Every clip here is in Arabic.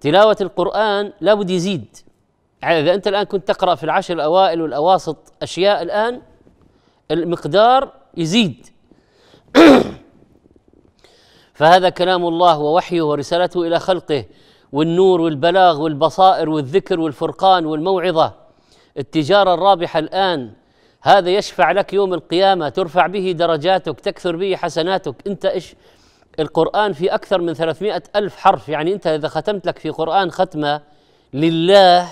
تلاوة القرآن لابد يزيد يعني إذا أنت الآن كنت تقرأ في العشر الأوائل والأواسط أشياء الآن المقدار يزيد فهذا كلام الله ووحيه ورسالته إلى خلقه والنور والبلاغ والبصائر والذكر والفرقان والموعظة التجارة الرابحة الآن هذا يشفع لك يوم القيامة ترفع به درجاتك تكثر به حسناتك أنت إيش القرآن في أكثر من 300 ألف حرف يعني أنت إذا ختمت لك في قرآن ختمة لله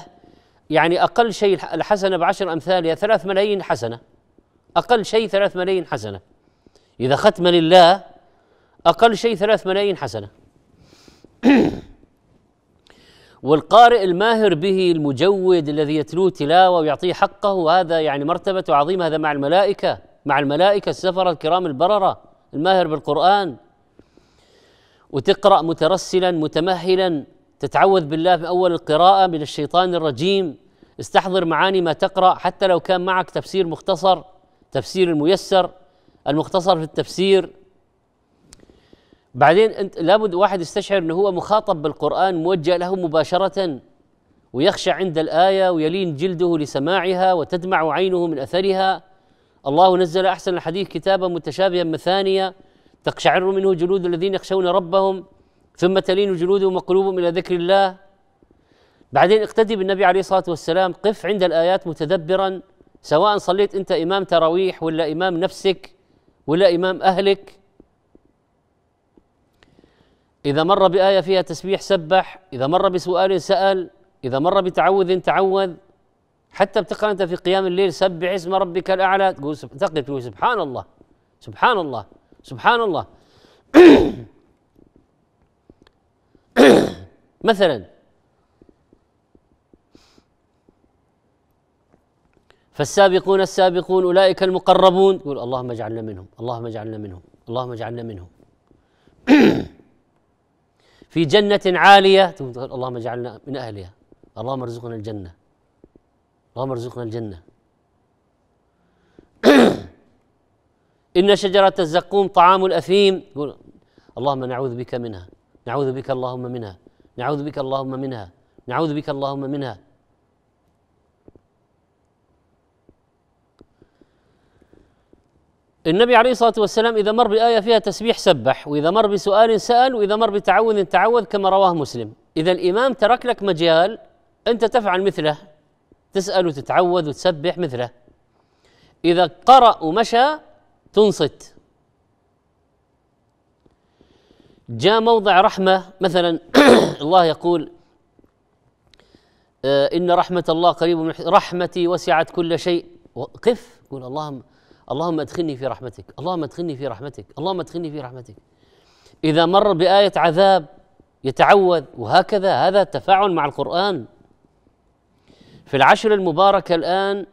يعني أقل شيء الحسنة بعشر أمثالها ثلاث ملايين حسنة أقل شيء ثلاث ملايين حسنة إذا ختمة لله أقل شيء ثلاث ملايين حسنة والقارئ الماهر به المجود الذي يتلوه تلاوة ويعطيه حقه هذا يعني مرتبة عظيمة هذا مع الملائكة مع الملائكة السفرة الكرام البررة الماهر بالقرآن وتقرا مترسلا متمهلا تتعوذ بالله في اول القراءه من الشيطان الرجيم استحضر معاني ما تقرا حتى لو كان معك تفسير مختصر تفسير الميسر المختصر في التفسير بعدين انت لابد واحد يستشعر انه هو مخاطب بالقران موجه له مباشره ويخشى عند الايه ويلين جلده لسماعها وتدمع عينه من اثرها الله نزل احسن الحديث كتابا متشابها مثانيه تقشعر منه جلود الذين يخشون ربهم ثم تلين جلودهم وقلوبهم الى ذكر الله بعدين اقتدي بالنبي عليه الصلاه والسلام قف عند الايات متدبرا سواء صليت انت امام تراويح ولا امام نفسك ولا امام اهلك اذا مر بايه فيها تسبيح سبح اذا مر بسؤال سال اذا مر بتعوذ تعوذ حتى بتقرا انت في قيام الليل سبح اسم ربك الاعلى تقول تقول سبحان الله سبحان الله سبحان الله مثلا فالسابقون السابقون اولئك المقربون يقول اللهم اجعلنا منهم اللهم اجعلنا منهم اللهم اجعلنا منهم في جنة عالية اللهم اجعلنا من اهلها اللهم ارزقنا الجنة اللهم ارزقنا الجنة إن شجرة الزقوم طعام الأثيم يقول اللهم نعوذ بك منها نعوذ بك اللهم منها نعوذ بك اللهم منها نعوذ بك اللهم منها النبي عليه الصلاة والسلام إذا مر بآية فيها تسبيح سبح وإذا مر بسؤال سأل وإذا مر بتعوذ تعوذ كما رواه مسلم إذا الإمام ترك لك مجال أنت تفعل مثله تسأل وتتعوذ وتسبح مثله إذا قرأ ومشى تنصت جاء موضع رحمة مثلا الله يقول آه، إن رحمة الله قريب من رحمتي وسعت كل شيء وقف قول اللهم اللهم ادخلني في رحمتك اللهم ادخلني في رحمتك اللهم ادخلني في رحمتك إذا مر بآية عذاب يتعوذ وهكذا هذا التفاعل مع القرآن في العشر المباركة الآن